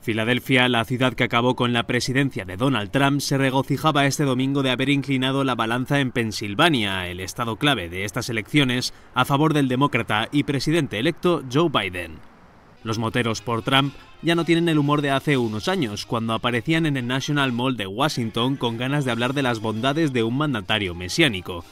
Filadelfia, la ciudad que acabó con la presidencia de Donald Trump, se regocijaba este domingo de haber inclinado la balanza en Pensilvania, el estado clave de estas elecciones, a favor del demócrata y presidente electo Joe Biden. Los moteros por Trump ya no tienen el humor de hace unos años, cuando aparecían en el National Mall de Washington con ganas de hablar de las bondades de un mandatario mesiánico,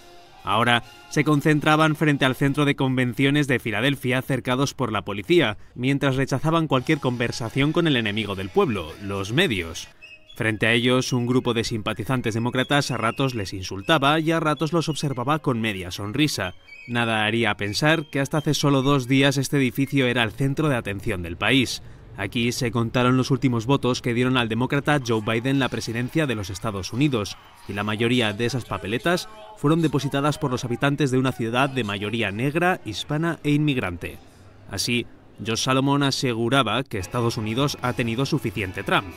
Ahora se concentraban frente al centro de convenciones de Filadelfia cercados por la policía, mientras rechazaban cualquier conversación con el enemigo del pueblo, los medios. Frente a ellos, un grupo de simpatizantes demócratas a ratos les insultaba y a ratos los observaba con media sonrisa. Nada haría pensar que hasta hace solo dos días este edificio era el centro de atención del país. Aquí se contaron los últimos votos que dieron al demócrata Joe Biden la presidencia de los Estados Unidos, y la mayoría de esas papeletas fueron depositadas por los habitantes de una ciudad de mayoría negra, hispana e inmigrante. Así, Joe Salomon aseguraba que Estados Unidos ha tenido suficiente Trump.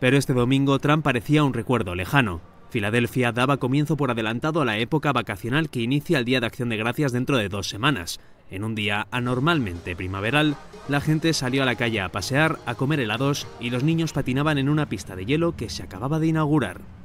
Pero este domingo Trump parecía un recuerdo lejano. Filadelfia daba comienzo por adelantado a la época vacacional que inicia el Día de Acción de Gracias dentro de dos semanas. En un día anormalmente primaveral, la gente salió a la calle a pasear, a comer helados y los niños patinaban en una pista de hielo que se acababa de inaugurar.